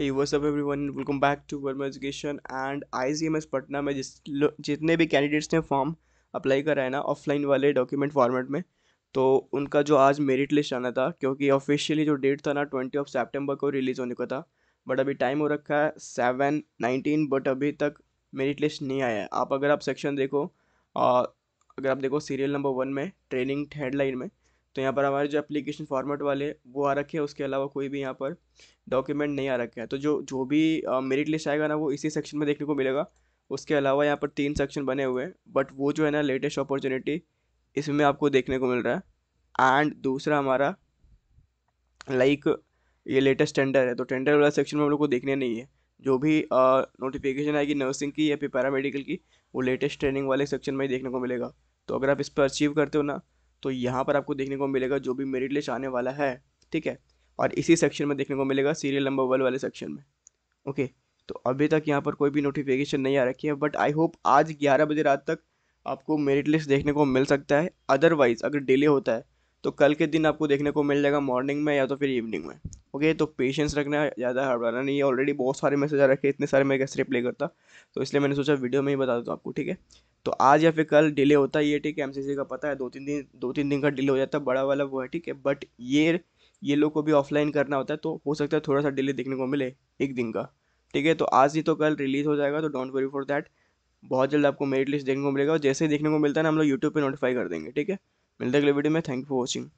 he what's up everyone welcome back to Verma education and I C M S Patna में जिस जितने भी candidates ने फॉर्म अप्लाई करा है ना ऑफलाइन वाले डॉक्यूमेंट फॉर्मेट में तो उनका जो आज मेरिट लिस्ट आना था क्योंकि ऑफिशियली जो डेट था ना ट्वेंटी ऑफ सेप्टेम्बर को रिलीज़ होने को था बट अभी टाइम हो रखा है सेवन नाइनटीन बट अभी तक मेरिट लिस्ट नहीं आया है आप अगर आप सेक्शन देखो आ, अगर आप देखो सीरियल नंबर वन में ट्रेनिंग हेडलाइन में तो यहाँ पर हमारे जो एप्लीकेशन फॉर्मेट वाले वो आ रखे हैं उसके अलावा कोई भी यहाँ पर डॉक्यूमेंट नहीं आ रखे हैं तो जो जो भी मेरिट लिस्ट आएगा ना वो इसी सेक्शन में देखने को मिलेगा उसके अलावा यहाँ पर तीन सेक्शन बने हुए हैं बट वो जो है ना लेटेस्ट अपॉर्चुनिटी इसमें आपको देखने को मिल रहा है एंड दूसरा हमारा लाइक ये लेटेस्ट टेंडर है तो टेंडर वाला सेक्शन में हम लोग को देखने नहीं है जो भी नोटिफिकेशन आएगी नर्सिंग की या फिर पैरामेडिकल की वो लेटेस्ट ट्रेनिंग वाले सेक्शन में ही देखने को मिलेगा तो अगर आप इस पर अचीव करते हो ना तो यहाँ पर आपको देखने को मिलेगा जो भी मेरिट लिस्ट आने वाला है ठीक है और इसी सेक्शन में देखने को मिलेगा सीरियल नंबर वन वाले सेक्शन में ओके तो अभी तक यहाँ पर कोई भी नोटिफिकेशन नहीं आ रखी है बट आई होप आज ग्यारह बजे रात तक आपको मेरिट लिस्ट देखने को मिल सकता है अदरवाइज़ अगर डिले होता है तो कल के दिन आपको देखने को मिल जाएगा मॉर्निंग में या तो फिर इवनिंग में ओके तो पेशेंस रखना ज़्यादा हड़बड़ाना नहीं है ऑलरेडी बहुत सारे मैसेज आ रखे इतने सारे मैं कैसे रिप्ले करता तो इसलिए मैंने सोचा वीडियो में ही बता दूँ आपको ठीक है तो आज या फिर कल डिले होता है ये ठीक है एमसीसी का पता है दो तीन दिन दो तीन दिन का डिले हो जाता है बड़ा वाला वो है ठीक है बट ये ये लोग को भी ऑफलाइन करना होता है तो हो सकता है थोड़ा सा डिले देखने को मिले एक दिन का ठीक है तो आज ही तो कल रिलीज़ हो जाएगा तो डोंट वरी फॉर दैट बहुत जल्द आपको मेरिट लिस्ट देखने को मिलेगा और जैसे ही देखने को मिलता है ना हम लोग यूट्यूब पर नोटिफाई कर देंगे ठीक है मिलते अगले वीडियो में थैंक यू फॉर वॉचिंग